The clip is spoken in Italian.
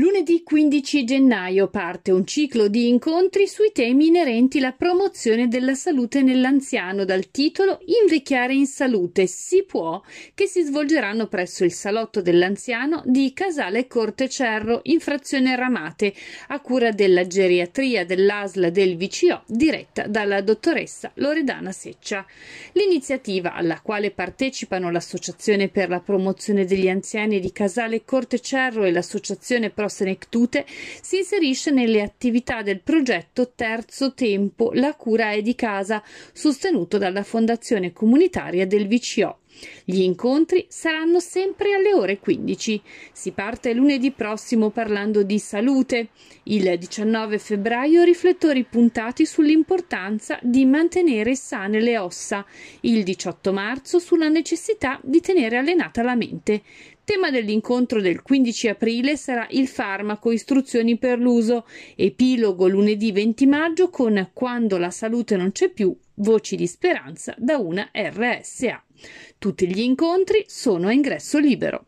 Lunedì 15 gennaio parte un ciclo di incontri sui temi inerenti alla promozione della salute nell'anziano dal titolo Invecchiare in salute si può, che si svolgeranno presso il salotto dell'anziano di Casale Corte Cerro in frazione Ramate, a cura della geriatria dell'ASLA del VCO diretta dalla dottoressa Loredana Seccia. L'iniziativa alla quale partecipano l'Associazione per la promozione degli anziani di Casale Corte Cerro e l'Associazione Pro Rosnec Tute, si inserisce nelle attività del progetto Terzo Tempo, la cura è di casa, sostenuto dalla Fondazione Comunitaria del VCO. Gli incontri saranno sempre alle ore 15. Si parte lunedì prossimo parlando di salute. Il 19 febbraio riflettori puntati sull'importanza di mantenere sane le ossa. Il 18 marzo sulla necessità di tenere allenata la mente. Tema dell'incontro del 15 aprile sarà il farmaco, istruzioni per l'uso, epilogo lunedì 20 maggio con Quando la salute non c'è più, voci di speranza da una RSA. Tutti gli incontri sono a ingresso libero.